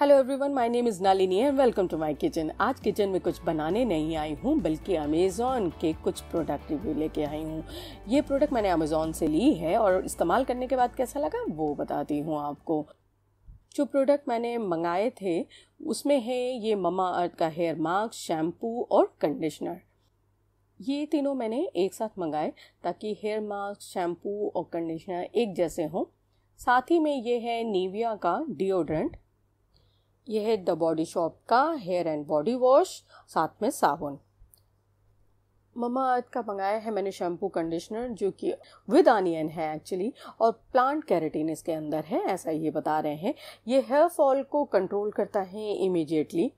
hello everyone my name is Nalini है welcome to my kitchen आज kitchen में कुछ बनाने नहीं आई हूँ बल्कि अमेज़ॉन के कुछ प्रोडक्ट रिव्यू लेके आई हूँ ये प्रोडक्ट मैंने अमेज़ॉन से ली है और इस्तेमाल करने के बाद कैसा लगा वो बताती हूँ आपको जो प्रोडक्ट मैंने मंगाए थे उसमें है ये ममा अर्थ का हेयर मास्क शैम्पू और कंडीशनर ये तीनों मैंने एक साथ मंगाए ताकि हेयर मास्क शैम्पू और कंडीशनर एक जैसे हों साथ ही में ये है नीविया का डिओड्रेंट यह है द बॉडी शॉप का हेयर एंड बॉडी वॉश साथ में साबुन ममा अर्थ का मंगाया है मैंने शैम्पू कंडीशनर जो कि विद आनियन है एक्चुअली और प्लांट कैरेटीन इसके अंदर है ऐसा ये बता रहे हैं ये हेयर फॉल को कंट्रोल करता है इमीडिएटली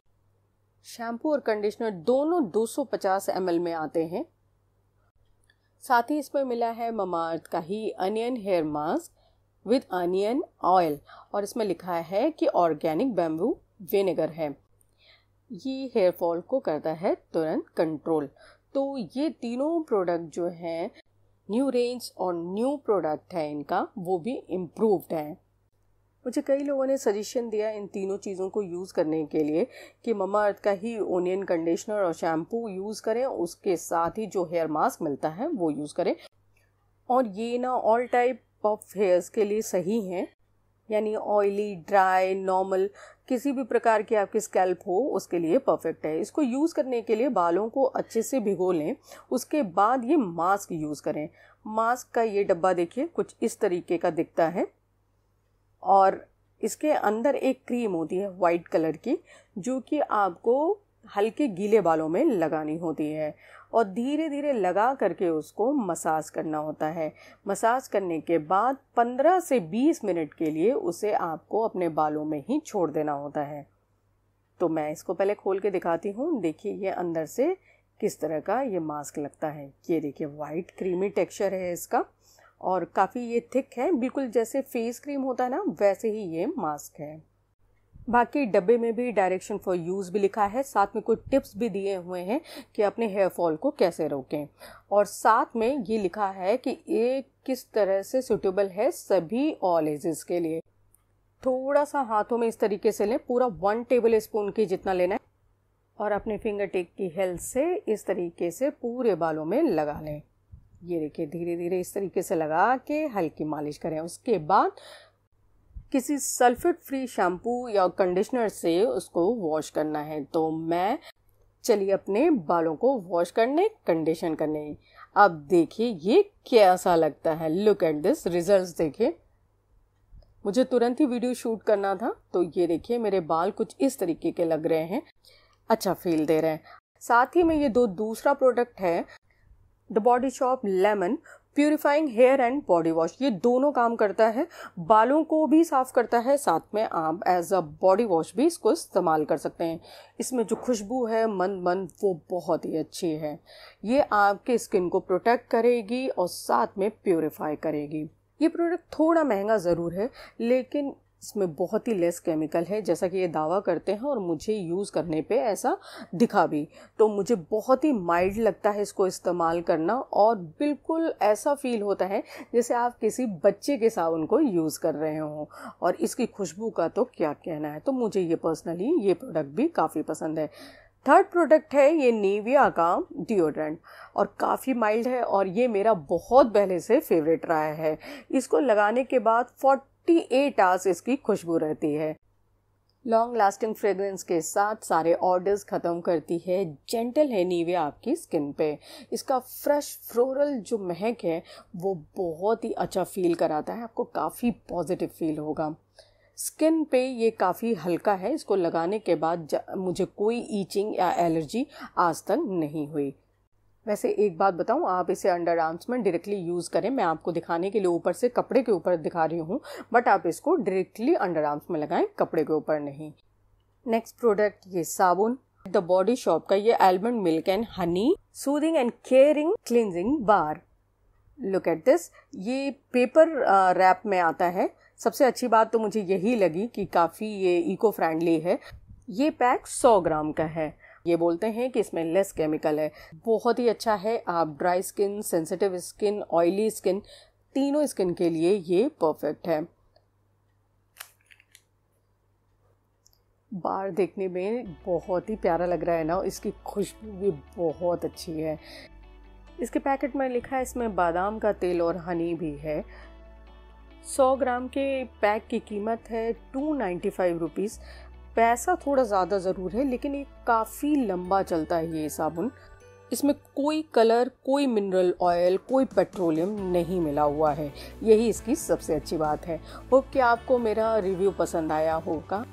शैम्पू और कंडीशनर दोनों 250 सौ में आते हैं साथ ही इसमें मिला है ममा अर्थ का ही onion hair mask with onion oil और इसमें लिखा है कि ऑर्गेनिक बैम्बू विनेगर है ये हेयर फॉल को करता है तुरंत कंट्रोल तो ये तीनों प्रोडक्ट जो हैं न्यू रेंज और न्यू प्रोडक्ट है इनका वो भी इम्प्रूवड है मुझे कई लोगों ने सजेशन दिया इन तीनों चीज़ों को यूज़ करने के लिए कि ममा अर्थ का ही ओनियन कंडीशनर और शैम्पू यूज़ करें उसके साथ ही जो हेयर मास्क मिलता है वो यूज़ करें और ये ना ऑल टाइप पफ हेयर्स के लिए सही हैं यानी ऑयली ड्राई नॉर्मल किसी भी प्रकार की आपकी स्कैल्प हो उसके लिए परफेक्ट है इसको यूज़ करने के लिए बालों को अच्छे से भिगो लें उसके बाद ये मास्क यूज़ करें मास्क का ये डब्बा देखिए कुछ इस तरीके का दिखता है और इसके अंदर एक क्रीम होती है वाइट कलर की जो कि आपको हल्के गीले बालों में लगानी होती है और धीरे धीरे लगा करके उसको मसाज करना होता है मसाज करने के बाद 15 से 20 मिनट के लिए उसे आपको अपने बालों में ही छोड़ देना होता है तो मैं इसको पहले खोल के दिखाती हूँ देखिए ये अंदर से किस तरह का ये मास्क लगता है ये देखिए वाइट क्रीमी टेक्सचर है इसका और काफ़ी ये थिक है बिल्कुल जैसे फेस क्रीम होता है ना वैसे ही ये मास्क है बाकी डब्बे में भी डायरेक्शन फॉर यूज़ भी लिखा है साथ में कुछ टिप्स भी दिए हुए हैं कि अपने हेयर फॉल को कैसे रोकें और साथ में ये लिखा है कि ये किस तरह से सुटेबल है सभी ऑल एजेस के लिए थोड़ा सा हाथों में इस तरीके से लें पूरा वन टेबल स्पून की जितना लेना है और अपने फिंगर टिप की हेल्प से इस तरीके से पूरे बालों में लगा लें ये देखिए धीरे धीरे इस तरीके से लगा के हल्की मालिश करें उसके बाद किसी सल्फेट फ्री शैम्पू या कंडीशनर से उसको वॉश करना है तो मैं चलिए अपने बालों को वॉश करने कंडीशन करने अब देखिए ये कैसा लगता है लुक एट दिस रिजल्ट्स देखिए मुझे तुरंत ही वीडियो शूट करना था तो ये देखिए मेरे बाल कुछ इस तरीके के लग रहे हैं अच्छा फील दे रहे हैं साथ ही में ये दो दूसरा प्रोडक्ट है the Body Shop lemon purifying hair and body wash ये दोनों काम करता है बालों को भी साफ करता है साथ में आप एज अ बॉडी वॉश भी इसको इस्तेमाल कर सकते हैं इसमें जो खुशबू है मन मन वो बहुत ही अच्छी है ये आपके स्किन को प्रोटेक्ट करेगी और साथ में प्योरीफाई करेगी ये प्रोडक्ट थोड़ा महंगा ज़रूर है लेकिन इसमें बहुत ही लेस केमिकल है जैसा कि ये दावा करते हैं और मुझे यूज़ करने पे ऐसा दिखा भी तो मुझे बहुत ही माइल्ड लगता है इसको इस्तेमाल करना और बिल्कुल ऐसा फील होता है जैसे आप किसी बच्चे के साबुन को यूज़ कर रहे हो और इसकी खुशबू का तो क्या कहना है तो मुझे ये पर्सनली ये प्रोडक्ट भी काफ़ी पसंद है थर्ड प्रोडक्ट है ये नीविया का डिओड्रेंट और काफ़ी माइल्ड है और ये मेरा बहुत पहले से फेवरेट रहा है इसको लगाने के बाद एट आवर्स इसकी खुशबू रहती है लॉन्ग लास्टिंग फ्रेग्रेंस के साथ सारे ऑर्डर्स ख़त्म करती है जेंटल है नीविया आपकी स्किन पे इसका फ्रेश फ्लोरल जो महक है वो बहुत ही अच्छा फील कराता है आपको काफ़ी पॉजिटिव फील होगा स्किन पे ये काफ़ी हल्का है इसको लगाने के बाद मुझे कोई ईचिंग या एलर्जी आज तक नहीं हुई वैसे एक बात बताऊँ आप इसे अंडर आर्म्स में डायरेक्टली यूज़ करें मैं आपको दिखाने के लिए ऊपर से कपड़े के ऊपर दिखा रही हूँ बट आप इसको डायरेक्टली अंडर आर्म्स में लगाएं कपड़े के ऊपर नहीं नेक्स्ट प्रोडक्ट ये साबुन द बॉडी शॉप का ये almond milk and honey soothing and caring cleansing bar look at this ये पेपर रैप uh, में आता है सबसे अच्छी बात तो मुझे यही लगी कि काफ़ी ये इको फ्रेंडली है ये पैक 100 ग्राम का है ये बोलते हैं कि इसमें लेस केमिकल है बहुत ही अच्छा है आप dry skin sensitive skin oily skin तीनों स्किन के लिए ये परफेक्ट है बार देखने में बहुत ही प्यारा लग रहा है ना इसकी खुशबू भी बहुत अच्छी है इसके पैकेट में लिखा है इसमें बादाम का तेल और हनी भी है 100 ग्राम के पैक की कीमत है टू नाइन्टी फाइव रुपीज़ पैसा थोड़ा ज़्यादा ज़रूर है लेकिन ये काफ़ी लंबा चलता है ये साबुन इसमें कोई कलर कोई मिनरल ऑयल कोई पेट्रोलियम नहीं मिला हुआ है यही इसकी सबसे अच्छी बात है होप कि आपको मेरा रिव्यू पसंद आया होगा